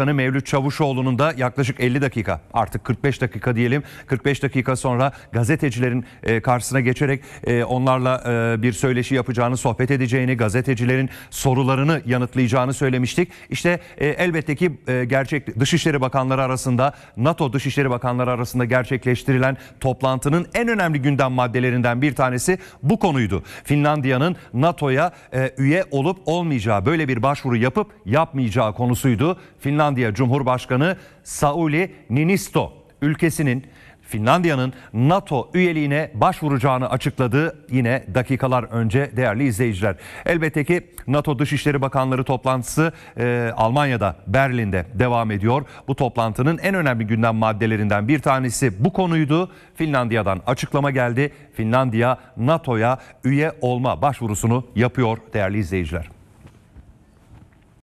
Başbakanı Mevlüt Çavuşoğlu'nun da yaklaşık 50 dakika artık 45 dakika diyelim 45 dakika sonra gazetecilerin e, karşısına geçerek e, onlarla e, bir söyleşi yapacağını sohbet edeceğini gazetecilerin sorularını yanıtlayacağını söylemiştik. İşte elbette ki gerçek Dışişleri Bakanları arasında NATO Dışişleri Bakanları arasında gerçekleştirilen toplantının en önemli gündem maddelerinden bir tanesi bu konuydu. Finlandiya'nın NATO'ya üye olup olmayacağı böyle bir başvuru yapıp yapmayacağı konusuydu. Finlandiya Finlandiya Cumhurbaşkanı Sauli Ninisto ülkesinin Finlandiya'nın NATO üyeliğine başvuracağını açıkladı yine dakikalar önce değerli izleyiciler. Elbette ki NATO Dışişleri Bakanları toplantısı e, Almanya'da Berlin'de devam ediyor. Bu toplantının en önemli gündem maddelerinden bir tanesi bu konuydu. Finlandiya'dan açıklama geldi. Finlandiya NATO'ya üye olma başvurusunu yapıyor değerli izleyiciler.